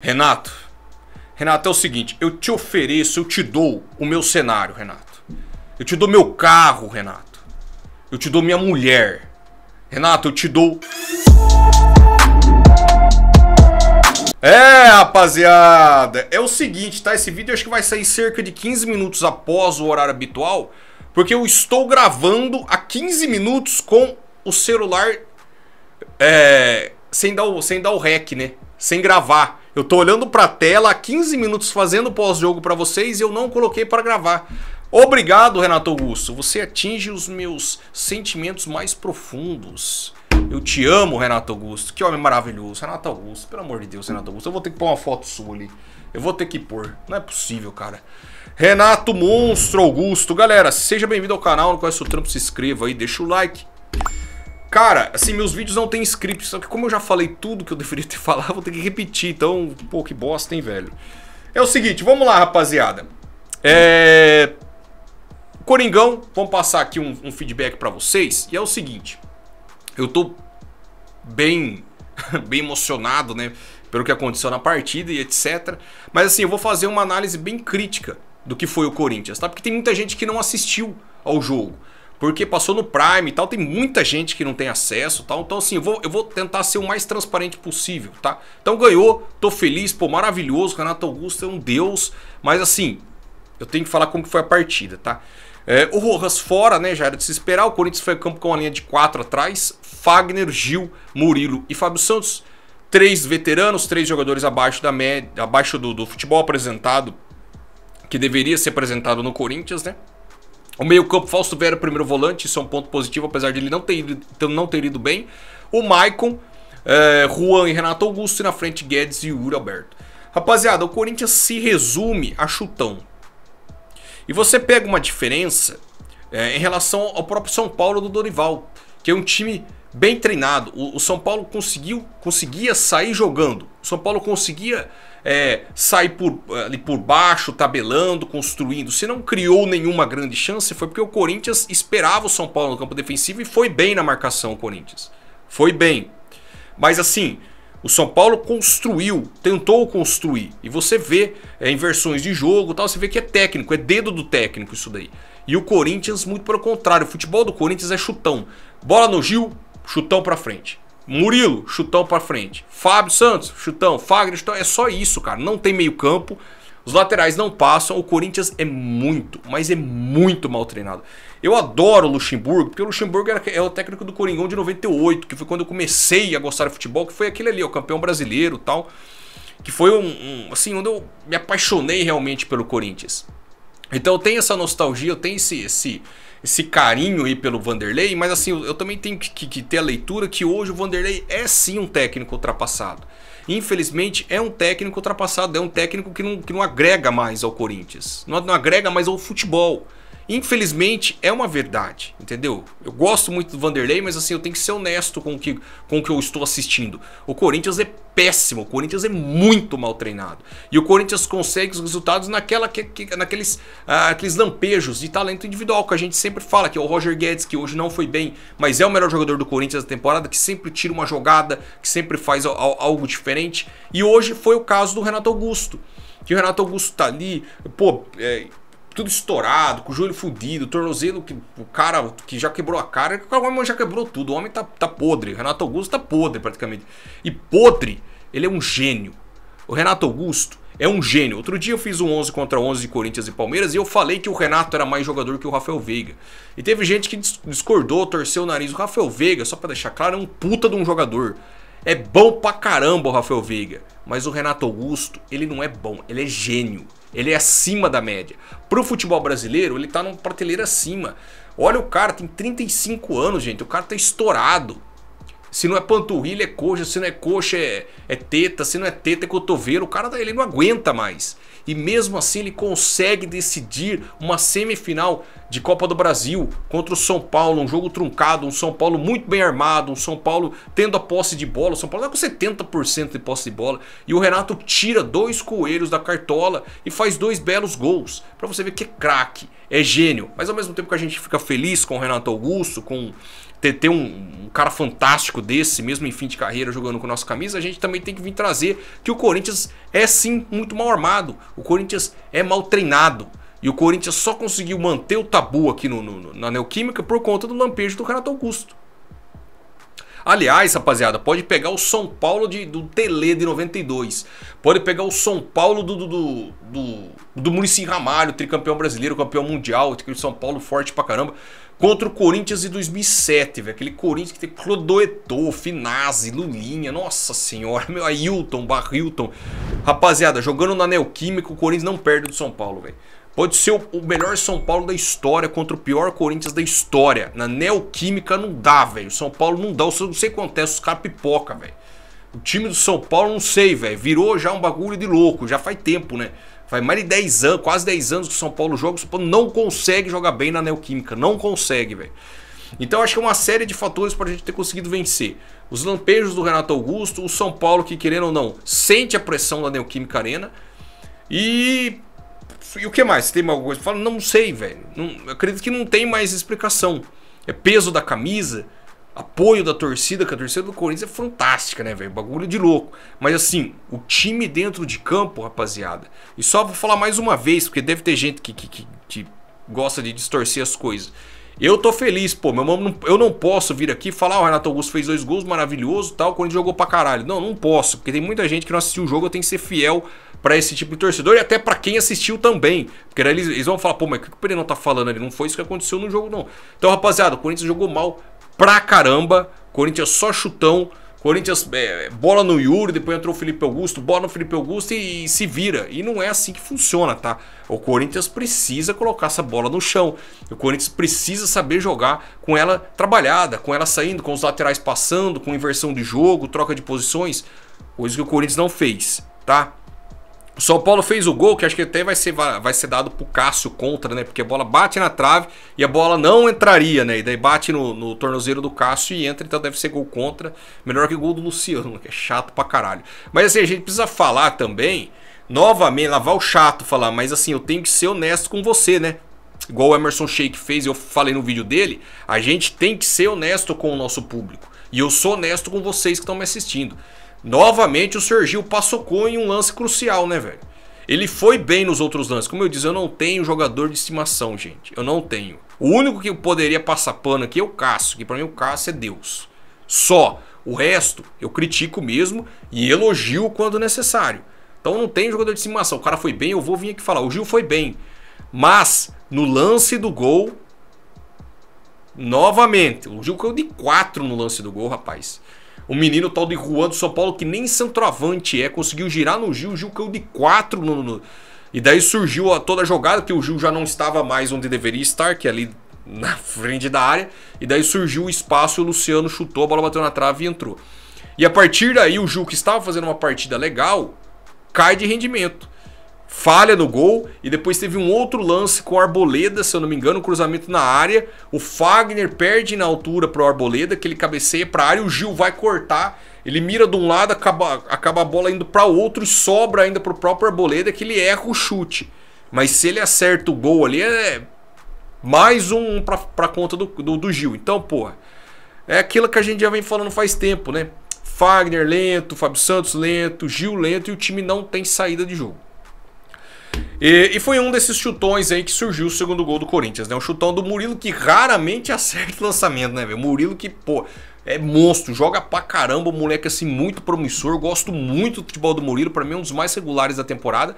Renato, Renato é o seguinte, eu te ofereço, eu te dou o meu cenário, Renato. Eu te dou meu carro, Renato. Eu te dou minha mulher. Renato, eu te dou. É, rapaziada, é o seguinte, tá? Esse vídeo acho que vai sair cerca de 15 minutos após o horário habitual, porque eu estou gravando há 15 minutos com o celular é, sem, dar o, sem dar o rec, né? Sem gravar. Eu tô olhando para a tela há 15 minutos fazendo pós-jogo para vocês e eu não coloquei para gravar. Obrigado, Renato Augusto. Você atinge os meus sentimentos mais profundos. Eu te amo, Renato Augusto. Que homem maravilhoso. Renato Augusto, pelo amor de Deus, Renato Augusto. Eu vou ter que pôr uma foto sua ali. Eu vou ter que pôr. Não é possível, cara. Renato Monstro Augusto. Galera, seja bem-vindo ao canal. Não conhece o trampo, se inscreva aí, deixa o like. Cara, assim, meus vídeos não tem script, só que como eu já falei tudo que eu deveria ter falado, vou ter que repetir, então, pô, que bosta, hein, velho. É o seguinte, vamos lá, rapaziada. É... Coringão, vamos passar aqui um, um feedback para vocês, e é o seguinte, eu tô bem, bem emocionado, né, pelo que aconteceu na partida e etc, mas assim, eu vou fazer uma análise bem crítica do que foi o Corinthians, tá? Porque tem muita gente que não assistiu ao jogo porque passou no Prime e tal, tem muita gente que não tem acesso tal. Então, assim, eu vou, eu vou tentar ser o mais transparente possível, tá? Então ganhou, tô feliz, pô, maravilhoso, Renato Augusto é um deus, mas assim, eu tenho que falar como que foi a partida, tá? É, o Rojas fora, né, já era de se esperar, o Corinthians foi ao campo com uma linha de quatro atrás, Fagner, Gil, Murilo e Fábio Santos, três veteranos, três jogadores abaixo da média, abaixo do, do futebol apresentado, que deveria ser apresentado no Corinthians, né? O meio-campo Fausto Vera, primeiro volante, isso é um ponto positivo, apesar de ele não ter ido, não ter ido bem. O Maicon, é, Juan e Renato Augusto, e na frente Guedes e Yuri Alberto. Rapaziada, o Corinthians se resume a chutão. E você pega uma diferença é, em relação ao próprio São Paulo do Dorival, que é um time bem treinado. O, o São Paulo conseguiu, conseguia sair jogando. O São Paulo conseguia é, sai por, ali por baixo, tabelando, construindo. Se não criou nenhuma grande chance, foi porque o Corinthians esperava o São Paulo no campo defensivo e foi bem na marcação, o Corinthians. Foi bem. Mas assim, o São Paulo construiu, tentou construir. E você vê é, inversões de jogo tal, você vê que é técnico, é dedo do técnico isso daí. E o Corinthians, muito pelo contrário, o futebol do Corinthians é chutão. Bola no Gil, chutão pra frente. Murilo, chutão para frente. Fábio Santos, chutão. Fagner, chutão. É só isso, cara. Não tem meio campo. Os laterais não passam. O Corinthians é muito, mas é muito mal treinado. Eu adoro o Luxemburgo, porque o Luxemburgo é o técnico do Coringão de 98, que foi quando eu comecei a gostar de futebol, que foi aquele ali, o campeão brasileiro tal. Que foi um, um assim, onde eu me apaixonei realmente pelo Corinthians. Então eu tenho essa nostalgia, eu tenho esse, esse esse carinho aí pelo Vanderlei, mas assim, eu, também tenho que, que, que, ter a leitura que hoje o Vanderlei é sim um técnico ultrapassado. Infelizmente, é um técnico ultrapassado, é um técnico que não, que não agrega mais ao Corinthians, não, não agrega mais ao futebol. Infelizmente, é uma verdade, entendeu? Eu gosto muito do Vanderlei, mas assim, eu tenho que ser honesto com o que, com o que eu estou assistindo. O Corinthians é péssimo, o Corinthians é muito mal treinado. E o Corinthians consegue os resultados naquela, que, que, naqueles ah, aqueles lampejos de talento individual que a gente sempre fala, que é o Roger Guedes, que hoje não foi bem, mas é o melhor jogador do Corinthians da temporada, que sempre tira uma jogada, que sempre faz algo diferente. E hoje foi o caso do Renato Augusto. Que o Renato Augusto tá ali, pô, é, tudo estourado, com o joelho fudido, tornozelo que o cara que já quebrou a cara, o homem já quebrou tudo, o homem tá, tá podre, Renato Augusto tá podre praticamente. E podre, ele é um gênio. O Renato Augusto é um gênio. Outro dia eu fiz um 11 contra 11 de Corinthians e Palmeiras e eu falei que o Renato era mais jogador que o Rafael Veiga. E teve gente que discordou, torceu o nariz. O Rafael Veiga, só para deixar claro, é um puta de um jogador. É bom pra caramba o Rafael Veiga, mas o Renato Augusto, ele não é bom, ele é gênio. Ele é acima da média. Pro futebol brasileiro, ele tá numa prateleira acima. Olha o cara, tem 35 anos, gente. O cara tá estourado. Se não é panturrilha, é coxa. Se não é coxa, é, é teta. Se não é teta, é cotovelo. O cara ele não aguenta mais. E mesmo assim ele consegue decidir uma semifinal de Copa do Brasil contra o São Paulo. Um jogo truncado, um São Paulo muito bem armado. Um São Paulo tendo a posse de bola. O São Paulo tá com 70% de posse de bola. E o Renato tira dois coelhos da cartola e faz dois belos gols. para você ver que é craque, é gênio. Mas ao mesmo tempo que a gente fica feliz com o Renato Augusto, com ter, ter um, um cara fantástico desse, mesmo em fim de carreira jogando com nossa camisa, a gente também tem que vir trazer que o Corinthians é sim muito mal armado, o Corinthians é mal treinado. E o Corinthians só conseguiu manter o tabu aqui no, no, na Neoquímica por conta do lampejo do Renato Augusto. Aliás, rapaziada, pode pegar o São Paulo de, do Tele de 92. Pode pegar o São Paulo do, do, do, do, do Muricy Ramalho, tricampeão brasileiro, campeão mundial. O São Paulo forte pra caramba contra o Corinthians de 2007, velho. Aquele Corinthians que tem Clodoetô, Finazzi, Lulinha, nossa senhora, meu, Ailton, Barrilton. Rapaziada, jogando na Neoquímica, o Corinthians não perde do São Paulo, velho. Pode ser o melhor São Paulo da história contra o pior Corinthians da história. Na Neoquímica não dá, velho. O São Paulo não dá. Eu não sei o que acontece, os caras pipoca, velho. O time do São Paulo, não sei, velho. Virou já um bagulho de louco, já faz tempo, né? Faz mais de 10 anos, quase 10 anos que o São Paulo joga, o São Paulo não consegue jogar bem na Neoquímica. Não consegue, velho. Então acho que é uma série de fatores para a gente ter conseguido vencer. Os lampejos do Renato Augusto, o São Paulo que, querendo ou não, sente a pressão da Neoquímica Arena. E. E o que mais? Tem alguma coisa? Fala, não sei, velho. Acredito que não tem mais explicação. É peso da camisa, apoio da torcida, que a torcida do Corinthians é fantástica, né, velho? Bagulho de louco. Mas assim, o time dentro de campo, rapaziada. E só vou falar mais uma vez, porque deve ter gente que, que, que, que gosta de distorcer as coisas. Eu tô feliz, pô. Meu mano, eu não posso vir aqui falar, o Renato Augusto fez dois gols, maravilhoso tal, quando jogou pra caralho. Não, não posso, porque tem muita gente que não assistiu o jogo, eu tenho que ser fiel para esse tipo de torcedor e até para quem assistiu também. Porque aí eles, eles vão falar, pô, mas o que o Pereira não tá falando ali? Não foi isso que aconteceu no jogo, não. Então, rapaziada, o Corinthians jogou mal pra caramba. Corinthians só chutão. Corinthians é, bola no Yuri, depois entrou o Felipe Augusto, bola no Felipe Augusto e, e, se vira. E não é assim que funciona, tá? O Corinthians precisa colocar essa bola no chão. O Corinthians precisa saber jogar com ela trabalhada, com ela saindo, com os laterais passando, com inversão de jogo, troca de posições, coisa que o Corinthians não fez, tá? O São Paulo fez o gol, que acho que até vai ser, vai ser dado pro Cássio contra, né? Porque a bola bate na trave e a bola não entraria, né? E daí bate no, no tornozeiro do Cássio e entra, então deve ser gol contra. Melhor que o gol do Luciano, que é chato pra caralho. Mas assim, a gente precisa falar também, novamente, lavar o chato, falar, mas assim, eu tenho que ser honesto com você, né? Igual o Emerson Sheik fez, eu falei no vídeo dele, a gente tem que ser honesto com o nosso público. E eu sou honesto com vocês que estão me assistindo. Novamente o Sergio passou em um lance crucial, né, velho? Ele foi bem nos outros lances. Como eu disse, eu não tenho jogador de estimação, gente. Eu não tenho. O único que poderia passar pano aqui é o Cássio, que para mim o Cássio é Deus. Só. O resto, eu critico mesmo e elogio quando necessário. Então não tem jogador de estimação. O cara foi bem, eu vou vir aqui falar. O Gil foi bem. Mas, no lance do gol, novamente, o Gil caiu de 4 no lance do gol, rapaz um menino tal de Juan do São Paulo, que nem centroavante é, conseguiu girar no Gil, o Gil caiu de 4 no, no, E daí surgiu a, toda a jogada, que o Gil já não estava mais onde deveria estar, que é ali na frente da área. E daí surgiu o espaço, o Luciano chutou, a bola bateu na trave e entrou. E a partir daí, o Gil, que estava fazendo uma partida legal, cai de rendimento falha no gol e depois teve um outro lance com o Arboleda, se eu não me engano, um cruzamento na área. O Fagner perde na altura para o Arboleda, que ele cabeceia para a área, o Gil vai cortar, ele mira de um lado, acaba, acaba a bola indo para outro e sobra ainda para o próprio Arboleda, que ele erra o chute. Mas se ele acerta o gol ali, é mais um para conta do, do, do Gil. Então, porra, é aquilo que a gente já vem falando faz tempo, né? Fagner lento, Fábio Santos lento, Gil lento e o time não tem saída de jogo. E, e, foi um desses chutões aí que surgiu o segundo gol do Corinthians, né? Um chutão do Murilo que raramente acerta o lançamento, né, velho? Murilo que, pô, é monstro, joga pra caramba, moleque assim, muito promissor. Gosto muito do futebol do Murilo, pra mim é um dos mais regulares da temporada.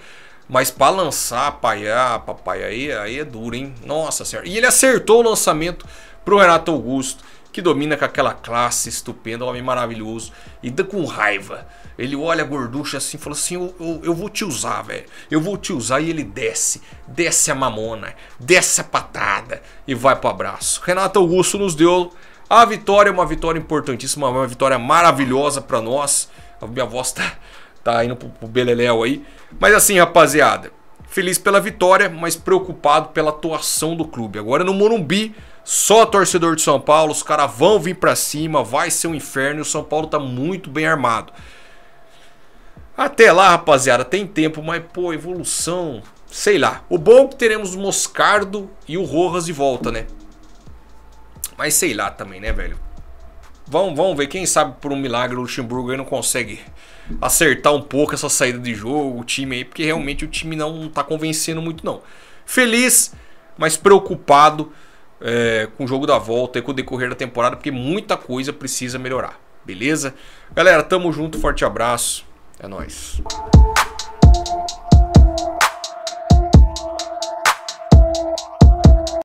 Mas pra lançar, paiá, ah, papai, aí, aí é duro, hein? Nossa senhora. E ele acertou o lançamento pro Renato Augusto que domina com aquela classe estupenda, um homem maravilhoso, e dá com raiva. Ele olha a gorducha assim e fala assim: eu, eu, eu, vou te usar, velho. Eu vou te usar. E ele desce, desce a mamona, desce a patada e vai pro abraço. Renato Augusto nos deu a vitória, uma vitória importantíssima, uma vitória maravilhosa para nós. A minha voz tá, tá indo pro, pro beleléu aí. Mas assim, rapaziada, feliz pela vitória, mas preocupado pela atuação do clube. Agora no Morumbi só torcedor de São Paulo, os caras vão vir para cima, vai ser um inferno e o São Paulo tá muito bem armado. Até lá, rapaziada, tem tempo, mas pô, evolução, sei lá. O bom é que teremos o Moscardo e o Rojas de volta, né? Mas sei lá também, né, velho? Vamos, vamos ver, quem sabe por um milagre o Luxemburgo aí não consegue acertar um pouco essa saída de jogo, o time aí, porque realmente o time não tá convencendo muito não. Feliz, mas preocupado é, com o jogo da volta e com o decorrer da temporada, porque muita coisa precisa melhorar, beleza? Galera, tamo junto, forte abraço, é nóis.